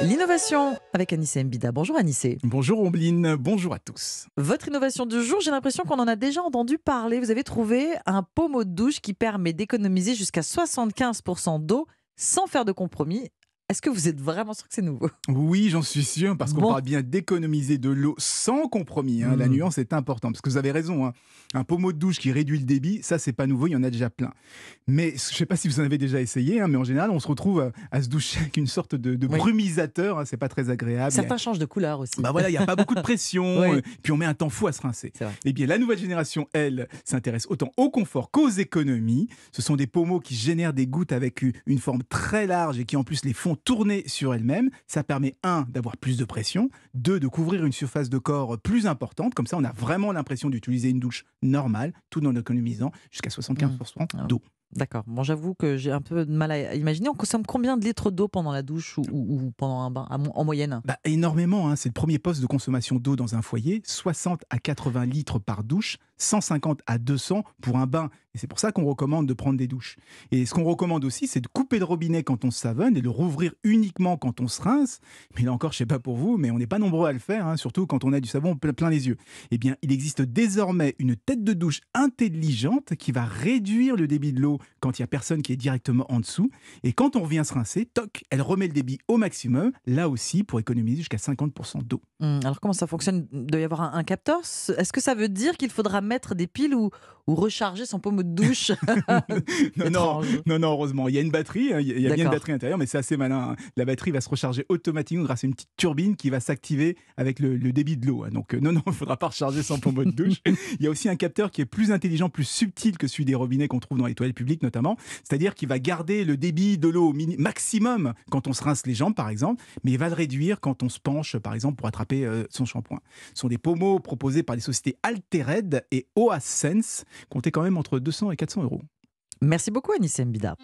L'innovation avec Anissé Mbida. Bonjour Anissé. Bonjour Ombline, bonjour à tous. Votre innovation du jour, j'ai l'impression qu'on en a déjà entendu parler. Vous avez trouvé un pommeau de douche qui permet d'économiser jusqu'à 75% d'eau sans faire de compromis est-ce que vous êtes vraiment sûr que c'est nouveau Oui, j'en suis sûr, parce qu'on parle bien d'économiser de l'eau sans compromis. Hein. La hmm. nuance est importante, parce que vous avez raison. Hein. Un pommeau de douche qui réduit le débit, ça, c'est pas nouveau, il y en a déjà plein. Mais je ne sais pas si vous en avez déjà essayé, hein, mais en général, on se retrouve à, se doucher avec une sorte de, de brumisateur. c'est pas très agréable. Certains changent de couleur aussi. Bah voilà, il n'y a pas beaucoup de pression, euh, puis on met un temps fou à se rincer. Et eh bien, la nouvelle génération, elle, s'intéresse autant au confort qu'aux économies. Ce sont des pommeaux qui génèrent des gouttes avec une forme très large et qui, en plus, les font tourner sur elle-même. Ça permet, un, d'avoir plus de pression, deux, de couvrir une surface de corps plus importante. Comme ça, on a vraiment l'impression d'utiliser une douche normale, tout en économisant jusqu'à 75% mmh. ah d'eau. D'accord. Bon, j'avoue que j'ai un peu de mal à imaginer. On consomme combien de litres d'eau pendant la douche ou, pendant un bain en moyenne bah, Énormément. Hein. C'est le premier poste de consommation d'eau dans un foyer. 60 à 80 litres par douche, 150 à 200 pour un bain c'est pour ça qu'on recommande de prendre des douches. Et ce qu'on recommande aussi, c'est de couper le robinet quand on se savonne et de le rouvrir uniquement quand on se rince. Mais là encore, je sais pas pour vous, mais on n'est pas nombreux à le faire, hein, surtout quand on a du savon plein les yeux. Eh bien, il existe désormais une tête de douche intelligente qui va réduire le débit de l'eau quand il y a personne qui est directement en dessous. Et quand on revient se rincer, toc, elle remet le débit au maximum, là aussi pour économiser jusqu'à 50% d'eau. Mmh, alors comment ça fonctionne Il doit y avoir un, capteur Est-ce que ça veut dire qu'il faudra mettre des piles ou, ou recharger son pommeau douche. non, non, non, heureusement. Il y a une batterie, hein, il y a bien une batterie intérieure, mais c'est assez malin. Hein. La batterie va se recharger automatiquement grâce à une petite turbine qui va s'activer avec le, débit de l'eau. Hein. Donc, euh, non, non, il ne faudra pas recharger sans pommeau de douche. il y a aussi un capteur qui est plus intelligent, plus subtil que celui des robinets qu'on trouve dans les toilettes publiques notamment. C'est-à-dire qu'il va garder le débit de l'eau au maximum quand on se rince les jambes, par exemple, mais il va le réduire quand on se penche, par exemple, pour attraper euh, son shampoing. Ce sont des pommeaux proposés par les sociétés Altered et Oasense, comptés quand même entre 200 et 400 euros. Merci beaucoup, Anissa Mbida.